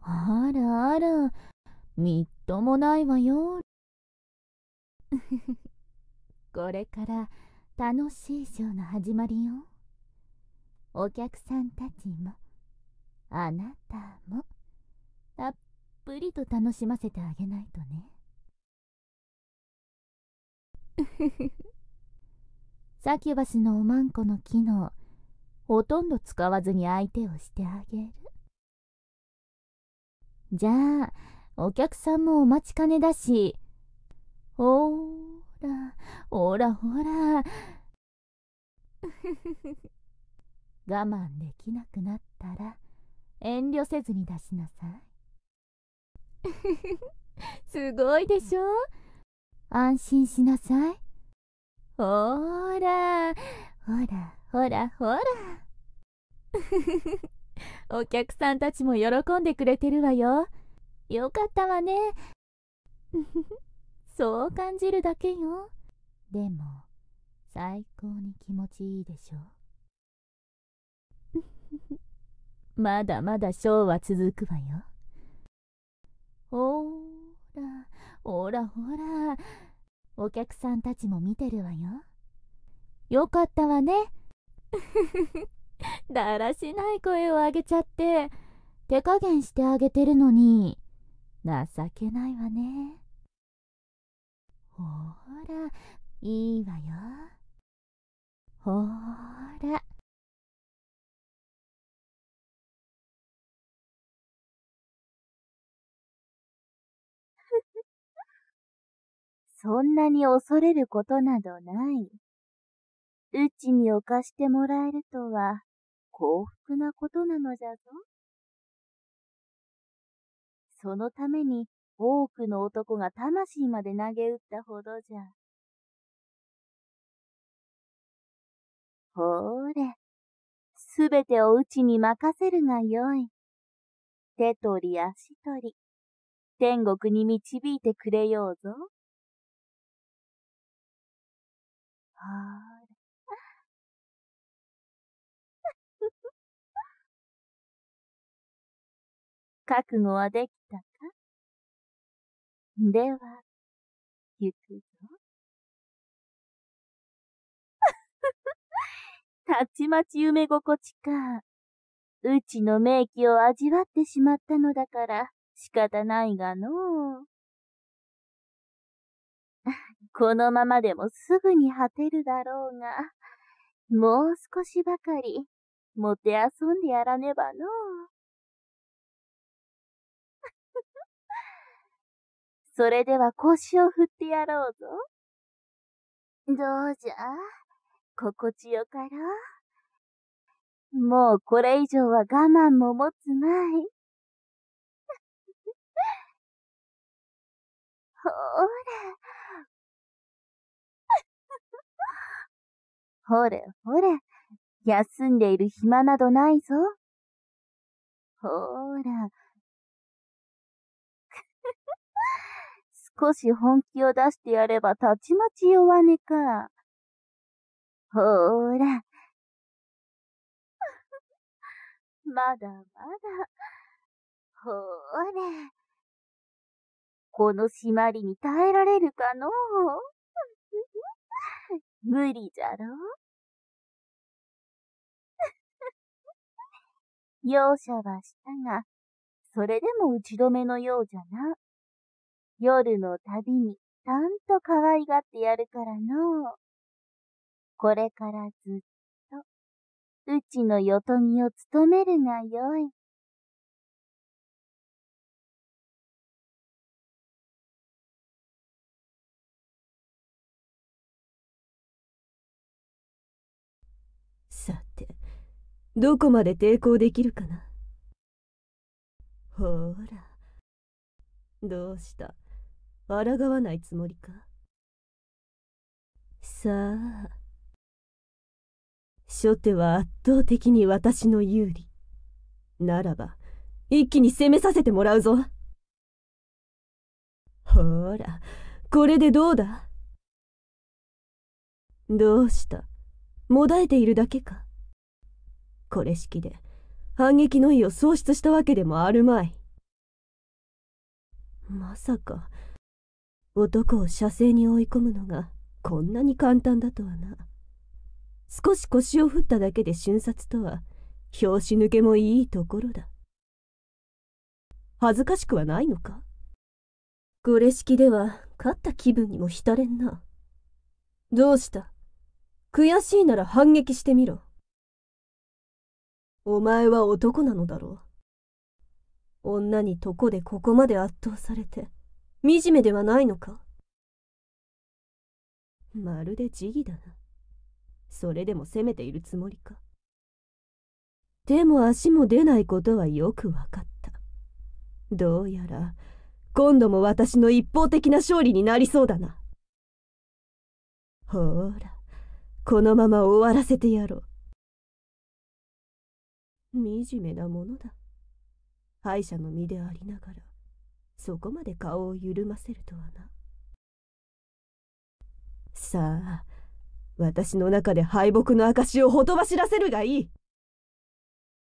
あらあら、みっともないわよ。これから楽しいショーの始まりよ。お客さんたちも、あなたも、たっぷりと楽しませてあげないとね。サキュバスのおまんこの機能、ほとんど使わずに相手をしてあげる。じゃあ、お客さんもお待ちかねだし。ほーら、ほらほら。我慢できなくなったら、遠慮せずに出しなさい。すごいでしょ安心しなさい。ほーら、ほら、ほら、ほら。お客さんたちも喜んでくれてるわよ。よかったわね。そう感じるだけよ。でも、最高に気持ちいいでしょ。まだまだショーは続くわよ。ほーら、ほらほら、お客さんたちも見てるわよ。よかったわね。だらしない声を上げちゃって手加減してあげてるのに情けないわねほらいいわよほら そんなに恐れることなどない。うちにお貸してもらえるとは幸福なことなのじゃぞ。そのために多くの男が魂まで投げ打ったほどじゃ。ほーれ、すべてをうちに任せるがよい。手取り足取り、天国に導いてくれようぞ。はあ覚悟はできたかでは、行くぞ。たちまち夢心地か。うちの名器を味わってしまったのだから仕方ないがのう。このままでもすぐに果てるだろうが、もう少しばかり、もてあそんでやらねばのう。それでは腰を振ってやろうぞ。どうじゃ心地よかろう。もうこれ以上は我慢も持つまい。ほら。ほれほれ、休んでいる暇などないぞ。ほら。少し本気を出してやればたちまち弱音か。ほーら。まだまだ。ほーら。この締まりに耐えられるかの 無理じゃろ 容赦はしたが、それでも打ち止めのようじゃな。夜のたびにたんと可愛がってやるからの。う。これからずっと、うちのよとみを務めるがよい。さて、どこまで抵抗できるかな。ほーら、どうした抗わないつもりかさあ。初手は圧倒的に私の有利。ならば、一気に攻めさせてもらうぞ。ほら、これでどうだどうしたもだえているだけかこれ式で反撃の意を喪失したわけでもあるまい。まさか、男を射精に追い込むのがこんなに簡単だとはな少し腰を振っただけで瞬殺とは拍子抜けもいいところだ恥ずかしくはないのかこれ式では勝った気分にも浸れんなどうした悔しいなら反撃してみろお前は男なのだろう女にとこでここまで圧倒されて惨めではないのかまるで慈義だな。それでも責めているつもりか。手も足も出ないことはよくわかった。どうやら、今度も私の一方的な勝利になりそうだな。ほら、このまま終わらせてやろう。惨めなものだ。敗者の身でありながら。そこまで顔を緩ませるとはなさあ私の中で敗北の証をほとばしらせるがいい